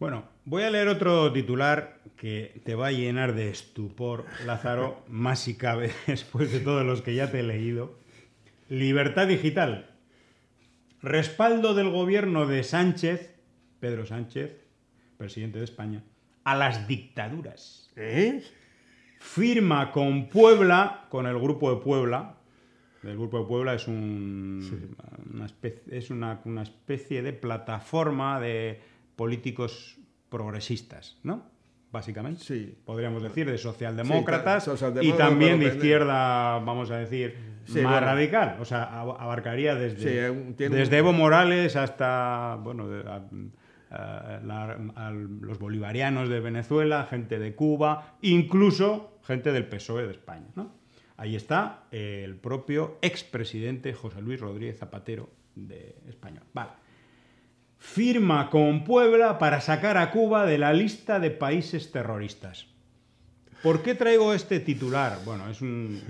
Bueno, voy a leer otro titular que te va a llenar de estupor, Lázaro, más si cabe, después de todos los que ya te he leído. Libertad digital. Respaldo del gobierno de Sánchez, Pedro Sánchez, presidente de España, a las dictaduras. ¿Eh? Firma con Puebla, con el Grupo de Puebla. El Grupo de Puebla es, una, es una especie de plataforma de políticos progresistas, ¿no? Básicamente, sí. podríamos decir, de socialdemócratas, y también de izquierda, vamos a decir, más radical. O sea, abarcaría desde, eh, Evo Morales hasta, bueno, los bolivarianos de Venezuela, gente de Cuba, incluso gente del PSOE de España, Ahí está el propio expresidente José Luis Rodríguez Zapatero de España. Vale firma con Puebla para sacar a Cuba de la lista de países terroristas. ¿Por qué traigo este titular? Bueno, es un,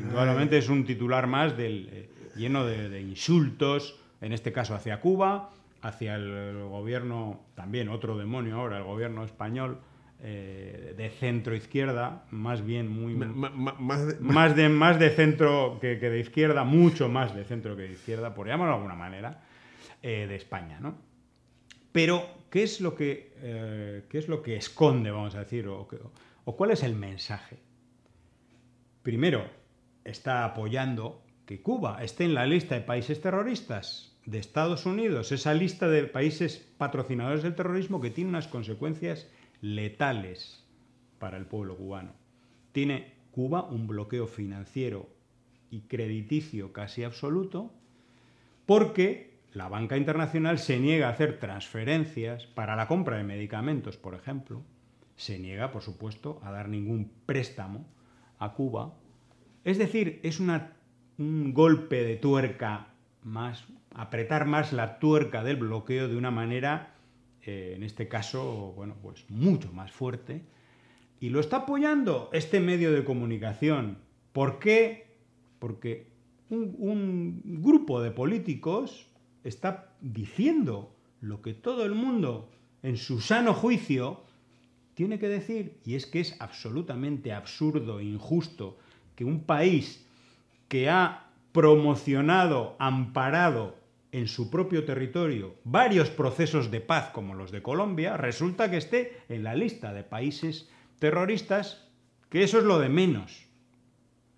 es un titular más del, eh, lleno de, insultos, en este caso hacia Cuba, hacia el, gobierno, también otro demonio ahora, el gobierno español, eh, de centro izquierda, más bien muy más, de, más, de, centro que, de izquierda, mucho más de centro que de izquierda, por llamarlo de alguna manera, eh, de España, ¿no? Pero, ¿qué es lo que, eh, qué es lo que esconde, vamos a decir, o, o cuál es el mensaje? Primero, está apoyando que Cuba esté en la lista de países terroristas de Estados Unidos, esa lista de países patrocinadores del terrorismo que tiene unas consecuencias letales para el pueblo cubano. Tiene Cuba un bloqueo financiero y crediticio casi absoluto porque la banca internacional se niega a hacer transferencias para la compra de medicamentos, por ejemplo, se niega, por supuesto, a dar ningún préstamo a Cuba. Es decir, es un golpe de tuerca más, apretar más la tuerca del bloqueo de una manera, eh, en este caso, bueno, pues mucho más fuerte. Y lo está apoyando este medio de comunicación. ¿Por qué? Porque un grupo de políticos está diciendo lo que todo el mundo, en su sano juicio, tiene que decir, y es que es absolutamente absurdo, e injusto, que un país que ha promocionado, amparado en su propio territorio varios procesos de paz como los de Colombia, resulta que esté en la lista de países terroristas, que eso es lo de menos.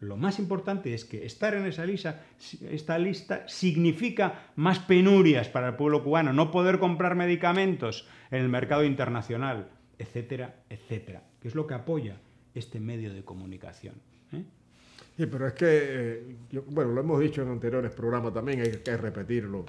Lo más importante es que estar en esa lista, esta lista significa más penurias para el pueblo cubano, no poder comprar medicamentos en el mercado internacional, etcétera, etcétera, que es lo que apoya este medio de comunicación. ¿eh? Sí, pero es que, eh, bueno, lo hemos dicho en anteriores programas también, hay que repetirlo.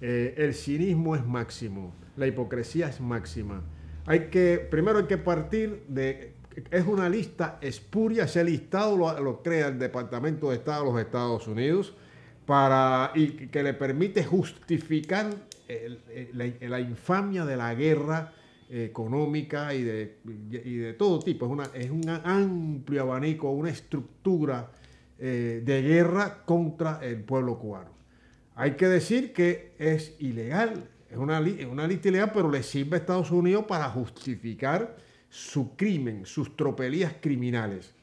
Eh, el cinismo es máximo, la hipocresía es máxima. Hay que, primero hay que partir de es una lista espuria. Ese listado lo, crea el Departamento de Estado de los Estados Unidos para, y que le permite justificar la, infamia de la guerra eh, económica y de, de todo tipo. Es, una, es un amplio abanico, una estructura eh, de guerra contra el pueblo cubano. Hay que decir que es ilegal, es una, es una lista ilegal, pero le sirve a Estados Unidos para justificar su crimen, sus tropelías criminales.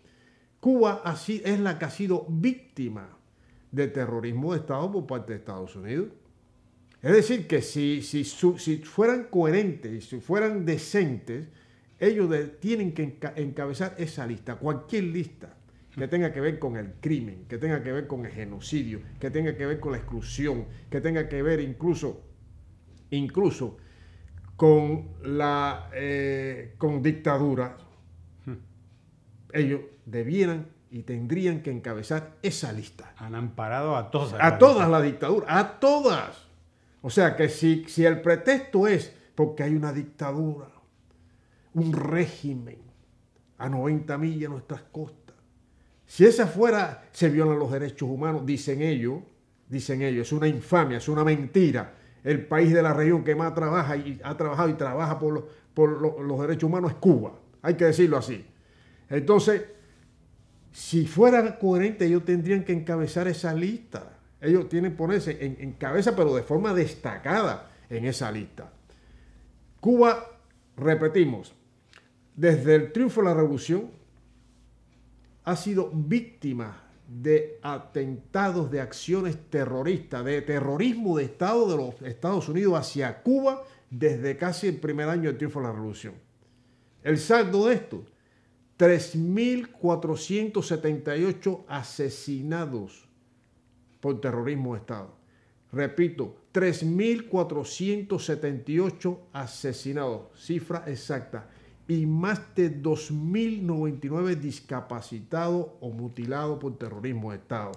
Cuba así es la que ha sido víctima de terrorismo de Estado por parte de Estados Unidos. Es decir, que si, si, si fueran coherentes y si fueran decentes, ellos tienen que encabezar esa lista, cualquier lista que tenga que ver con el crimen, que tenga que ver con el genocidio, que tenga que ver con la exclusión, que tenga que ver incluso, incluso con, la, eh, con dictaduras, hmm. ellos debieran y tendrían que encabezar esa lista. Han amparado a todas. A todas las dictaduras, a todas. O sea que si, si el pretexto es porque hay una dictadura, un régimen a 90 millas de nuestras costas, si esa fuera, se violan los derechos humanos, dicen ellos, dicen ellos, es una infamia, es una mentira el país de la región que más trabaja y ha trabajado y trabaja por, los derechos humanos es Cuba. Hay que decirlo así. Entonces, si fuera coherente, ellos tendrían que encabezar esa lista. Ellos tienen que ponerse en cabeza, pero de forma destacada en esa lista. Cuba, repetimos, desde el triunfo de la revolución ha sido víctima de atentados, de acciones terroristas, de terrorismo de Estado de los Estados Unidos hacia Cuba desde casi el primer año del triunfo de la revolución. El saldo de esto, 3.478 asesinados por terrorismo de Estado. Repito, 3.478 asesinados, cifra exacta y más de 2.099 discapacitados o mutilados por terrorismo de Estado.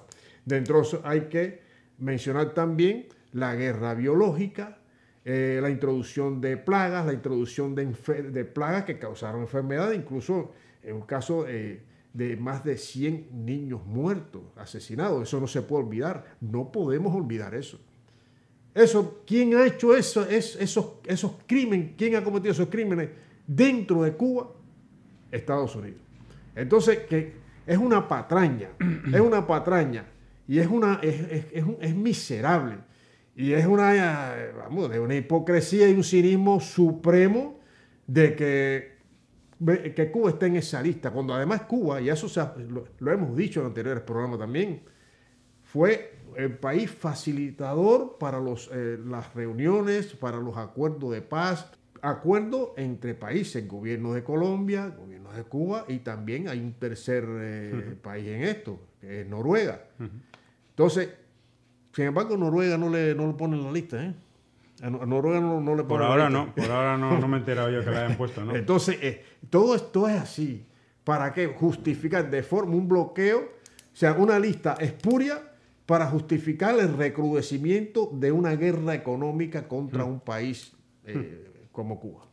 Dentro hay que mencionar también la guerra biológica, eh, la introducción de plagas, la introducción de, plagas que causaron enfermedades, incluso en un caso eh, de más de 100 niños muertos, asesinados. Eso no se puede olvidar, no podemos olvidar eso. Eso, ¿quién ha hecho eso, esos, esos crímenes? ¿Quién ha cometido esos crímenes? dentro de Cuba, Estados Unidos. Entonces, que es una patraña, es una patraña y es, una, es, miserable. Y es una, eh, de una hipocresía y un cinismo supremo de que, que Cuba esté en esa lista, cuando además Cuba, y eso lo, hemos dicho en anteriores programas también, fue el país facilitador para los, eh, las reuniones, para los acuerdos de paz, acuerdo entre países, gobierno de Colombia, gobierno de Cuba y también hay un tercer eh, país en esto, que es Noruega. Entonces, sin embargo, Noruega no le, no lo pone en la lista, ¿eh? Noruega no, le Por ahora no, por ahora no, me he enterado yo que la hayan puesto, ¿no? Entonces, eh, todo esto es así. ¿Para qué? Justificar de forma un bloqueo, o sea, una lista espuria para justificar el recrudecimiento de una guerra económica contra un país 共和国。